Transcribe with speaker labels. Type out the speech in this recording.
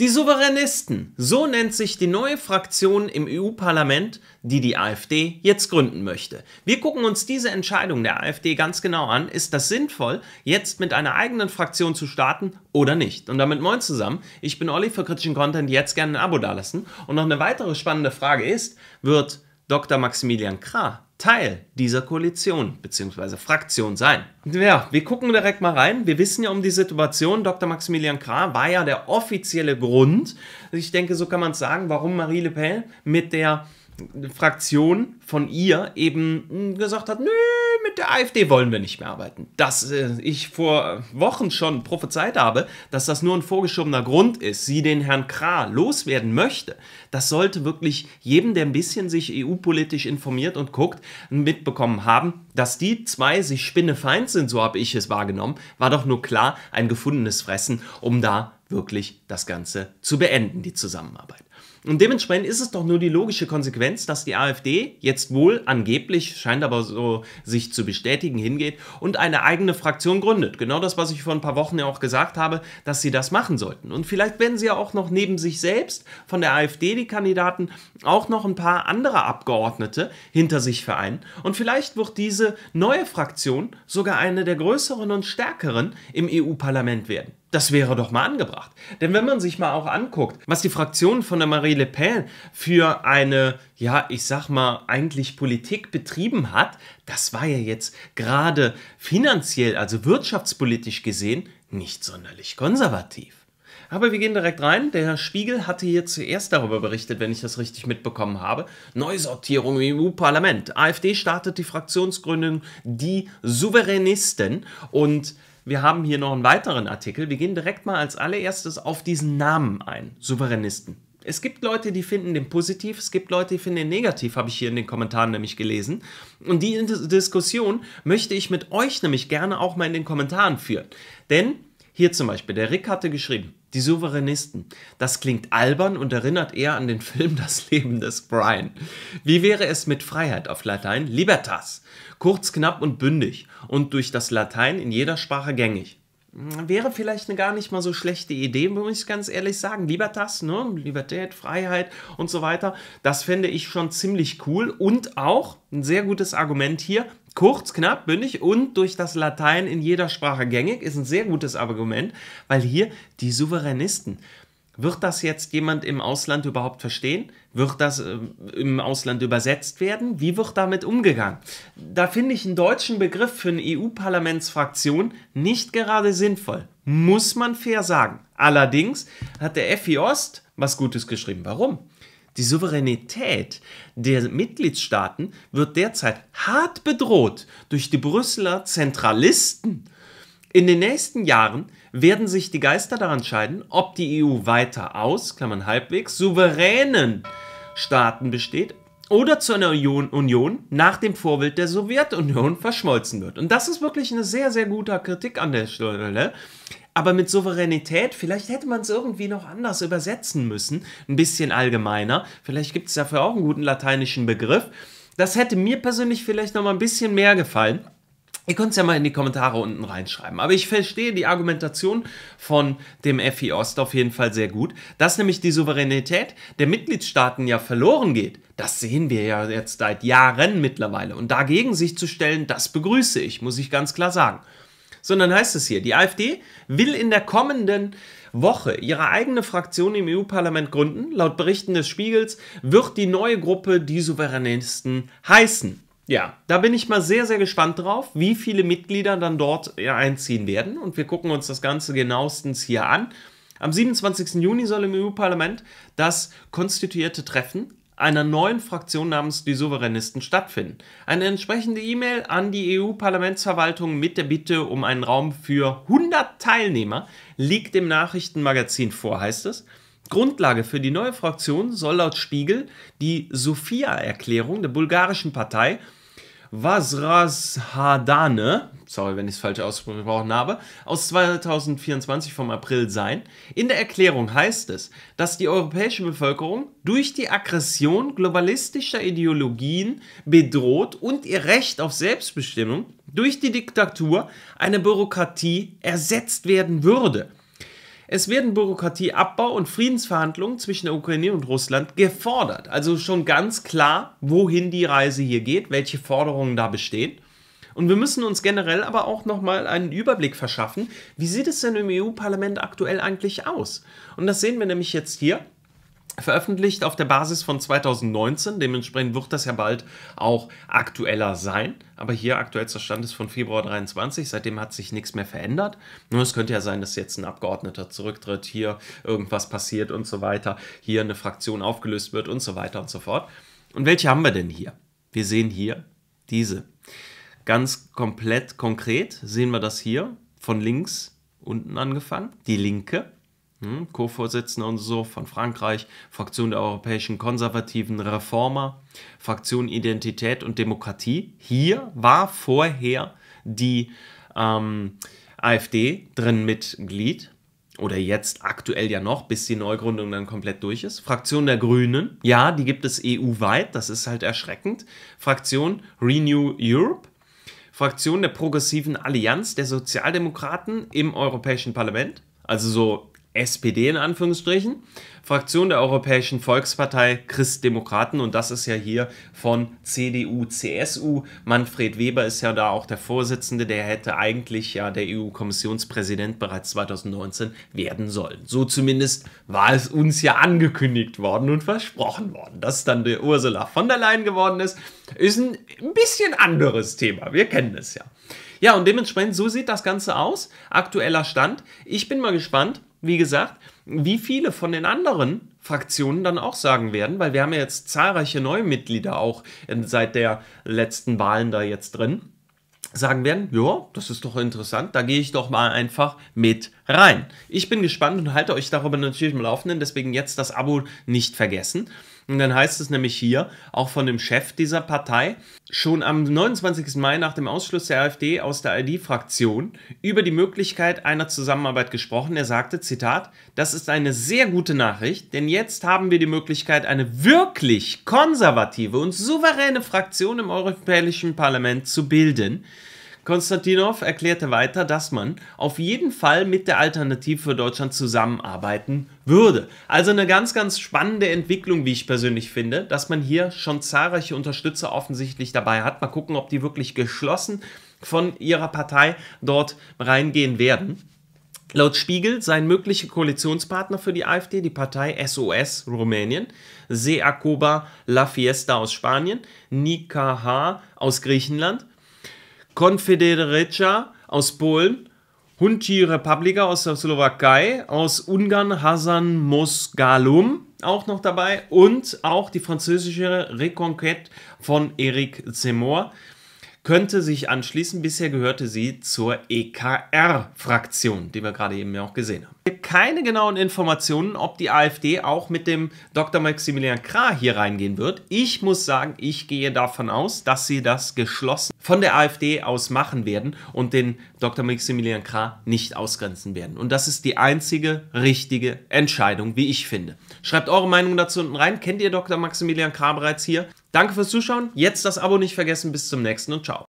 Speaker 1: Die Souveränisten, so nennt sich die neue Fraktion im EU-Parlament, die die AfD jetzt gründen möchte. Wir gucken uns diese Entscheidung der AfD ganz genau an. Ist das sinnvoll, jetzt mit einer eigenen Fraktion zu starten oder nicht? Und damit moin zusammen. Ich bin Olli für kritischen Content. Jetzt gerne ein Abo dalassen. Und noch eine weitere spannende Frage ist, wird Dr. Maximilian Krah Teil dieser Koalition bzw. Fraktion sein. Ja, wir gucken direkt mal rein. Wir wissen ja um die Situation. Dr. Maximilian Krah war ja der offizielle Grund, ich denke, so kann man es sagen, warum Marie Le Pen mit der Fraktion von ihr eben hm, gesagt hat, nö, der AfD wollen wir nicht mehr arbeiten. Dass äh, ich vor Wochen schon prophezeit habe, dass das nur ein vorgeschobener Grund ist, sie den Herrn Krah loswerden möchte, das sollte wirklich jedem, der ein bisschen sich EU-politisch informiert und guckt, mitbekommen haben, dass die zwei sich spinnefeind sind, so habe ich es wahrgenommen, war doch nur klar ein gefundenes Fressen, um da wirklich das Ganze zu beenden, die Zusammenarbeit. Und dementsprechend ist es doch nur die logische Konsequenz, dass die AfD jetzt wohl angeblich, scheint aber so sich zu bestätigen, hingeht und eine eigene Fraktion gründet. Genau das, was ich vor ein paar Wochen ja auch gesagt habe, dass sie das machen sollten. Und vielleicht werden sie ja auch noch neben sich selbst von der AfD, die Kandidaten, auch noch ein paar andere Abgeordnete hinter sich vereinen. Und vielleicht wird diese neue Fraktion sogar eine der größeren und stärkeren im EU-Parlament werden das wäre doch mal angebracht. Denn wenn man sich mal auch anguckt, was die Fraktion von der Marie Le Pen für eine, ja, ich sag mal, eigentlich Politik betrieben hat, das war ja jetzt gerade finanziell, also wirtschaftspolitisch gesehen, nicht sonderlich konservativ. Aber wir gehen direkt rein. Der Spiegel hatte hier zuerst darüber berichtet, wenn ich das richtig mitbekommen habe. Neusortierung im EU-Parlament. AfD startet die Fraktionsgründung Die Souveränisten und wir haben hier noch einen weiteren Artikel. Wir gehen direkt mal als allererstes auf diesen Namen ein. Souveränisten. Es gibt Leute, die finden den positiv, es gibt Leute, die finden den negativ, habe ich hier in den Kommentaren nämlich gelesen. Und die Diskussion möchte ich mit euch nämlich gerne auch mal in den Kommentaren führen. Denn hier zum Beispiel, der Rick hatte geschrieben, die Souveränisten. Das klingt albern und erinnert eher an den Film Das Leben des Brian. Wie wäre es mit Freiheit auf Latein? Libertas. Kurz, knapp und bündig und durch das Latein in jeder Sprache gängig wäre vielleicht eine gar nicht mal so schlechte Idee, muss ich ganz ehrlich sagen. Libertas, ne? Libertät, Freiheit und so weiter. Das fände ich schon ziemlich cool und auch ein sehr gutes Argument hier. Kurz, knapp, bündig und durch das Latein in jeder Sprache gängig ist ein sehr gutes Argument, weil hier die Souveränisten, wird das jetzt jemand im Ausland überhaupt verstehen? Wird das äh, im Ausland übersetzt werden? Wie wird damit umgegangen? Da finde ich einen deutschen Begriff für eine EU-Parlamentsfraktion nicht gerade sinnvoll. Muss man fair sagen. Allerdings hat der FI Ost was Gutes geschrieben. Warum? Die Souveränität der Mitgliedstaaten wird derzeit hart bedroht durch die Brüsseler Zentralisten. In den nächsten Jahren werden sich die Geister daran scheiden, ob die EU weiter aus, Klammern halbwegs, souveränen Staaten besteht oder zu einer Union, Union nach dem Vorbild der Sowjetunion verschmolzen wird. Und das ist wirklich eine sehr, sehr gute Kritik an der Stelle. Aber mit Souveränität, vielleicht hätte man es irgendwie noch anders übersetzen müssen, ein bisschen allgemeiner. Vielleicht gibt es dafür auch einen guten lateinischen Begriff. Das hätte mir persönlich vielleicht noch mal ein bisschen mehr gefallen. Ihr könnt es ja mal in die Kommentare unten reinschreiben. Aber ich verstehe die Argumentation von dem FI Ost auf jeden Fall sehr gut, dass nämlich die Souveränität der Mitgliedstaaten ja verloren geht. Das sehen wir ja jetzt seit Jahren mittlerweile. Und dagegen sich zu stellen, das begrüße ich, muss ich ganz klar sagen. Sondern heißt es hier, die AfD will in der kommenden Woche ihre eigene Fraktion im EU-Parlament gründen. Laut Berichten des Spiegels wird die neue Gruppe die Souveränisten heißen. Ja, da bin ich mal sehr, sehr gespannt drauf, wie viele Mitglieder dann dort einziehen werden. Und wir gucken uns das Ganze genauestens hier an. Am 27. Juni soll im EU-Parlament das konstituierte Treffen einer neuen Fraktion namens die Souveränisten stattfinden. Eine entsprechende E-Mail an die EU-Parlamentsverwaltung mit der Bitte um einen Raum für 100 Teilnehmer liegt im Nachrichtenmagazin vor, heißt es. Grundlage für die neue Fraktion soll laut Spiegel die Sofia-Erklärung der bulgarischen Partei Hadane, sorry, wenn ich es falsch ausgesprochen habe, aus 2024 vom April sein. In der Erklärung heißt es, dass die europäische Bevölkerung durch die Aggression globalistischer Ideologien bedroht und ihr Recht auf Selbstbestimmung durch die Diktatur, einer Bürokratie, ersetzt werden würde. Es werden Bürokratieabbau und Friedensverhandlungen zwischen der Ukraine und Russland gefordert. Also schon ganz klar, wohin die Reise hier geht, welche Forderungen da bestehen. Und wir müssen uns generell aber auch nochmal einen Überblick verschaffen, wie sieht es denn im EU-Parlament aktuell eigentlich aus? Und das sehen wir nämlich jetzt hier veröffentlicht auf der Basis von 2019. Dementsprechend wird das ja bald auch aktueller sein. Aber hier aktuellster Stand ist von Februar 23. Seitdem hat sich nichts mehr verändert. Nur es könnte ja sein, dass jetzt ein Abgeordneter zurücktritt, hier irgendwas passiert und so weiter, hier eine Fraktion aufgelöst wird und so weiter und so fort. Und welche haben wir denn hier? Wir sehen hier diese. Ganz komplett konkret sehen wir das hier von links unten angefangen, die Linke hm? Co-Vorsitzender und so von Frankreich, Fraktion der Europäischen Konservativen Reformer, Fraktion Identität und Demokratie. Hier war vorher die ähm, AfD drin Mitglied oder jetzt aktuell ja noch, bis die Neugründung dann komplett durch ist. Fraktion der Grünen, ja, die gibt es EU-weit, das ist halt erschreckend. Fraktion Renew Europe, Fraktion der Progressiven Allianz der Sozialdemokraten im Europäischen Parlament. Also so SPD in Anführungsstrichen, Fraktion der Europäischen Volkspartei Christdemokraten und das ist ja hier von CDU, CSU. Manfred Weber ist ja da auch der Vorsitzende, der hätte eigentlich ja der EU-Kommissionspräsident bereits 2019 werden sollen. So zumindest war es uns ja angekündigt worden und versprochen worden. Dass dann die Ursula von der Leyen geworden ist, ist ein bisschen anderes Thema. Wir kennen es ja. Ja, und dementsprechend so sieht das Ganze aus. Aktueller Stand. Ich bin mal gespannt wie gesagt, wie viele von den anderen Fraktionen dann auch sagen werden, weil wir haben ja jetzt zahlreiche neue Mitglieder auch seit der letzten Wahlen da jetzt drin, sagen werden, ja, das ist doch interessant, da gehe ich doch mal einfach mit rein. Ich bin gespannt und halte euch darüber natürlich im Laufenden, deswegen jetzt das Abo nicht vergessen. Und dann heißt es nämlich hier, auch von dem Chef dieser Partei, schon am 29. Mai nach dem Ausschluss der AfD aus der ID-Fraktion über die Möglichkeit einer Zusammenarbeit gesprochen. Er sagte, Zitat, das ist eine sehr gute Nachricht, denn jetzt haben wir die Möglichkeit, eine wirklich konservative und souveräne Fraktion im Europäischen Parlament zu bilden Konstantinov erklärte weiter, dass man auf jeden Fall mit der Alternative für Deutschland zusammenarbeiten würde. Also eine ganz, ganz spannende Entwicklung, wie ich persönlich finde, dass man hier schon zahlreiche Unterstützer offensichtlich dabei hat. Mal gucken, ob die wirklich geschlossen von ihrer Partei dort reingehen werden. Laut Spiegel seien mögliche Koalitionspartner für die AfD die Partei SOS Rumänien, Seacoba La Fiesta aus Spanien, Nikaha aus Griechenland, Konfederacja aus Polen, Hunti Republika aus der Slowakei, aus Ungarn Hasan Mosgalum auch noch dabei und auch die französische Reconquête von Eric Zemmour könnte sich anschließen. Bisher gehörte sie zur EKR-Fraktion, die wir gerade eben ja auch gesehen haben. Keine genauen Informationen, ob die AfD auch mit dem Dr. Maximilian Krah hier reingehen wird. Ich muss sagen, ich gehe davon aus, dass sie das geschlossen von der AfD aus machen werden und den Dr. Maximilian Krah nicht ausgrenzen werden. Und das ist die einzige richtige Entscheidung, wie ich finde. Schreibt eure Meinung dazu unten rein. Kennt ihr Dr. Maximilian Krah bereits hier? Danke fürs Zuschauen. Jetzt das Abo nicht vergessen. Bis zum nächsten und ciao.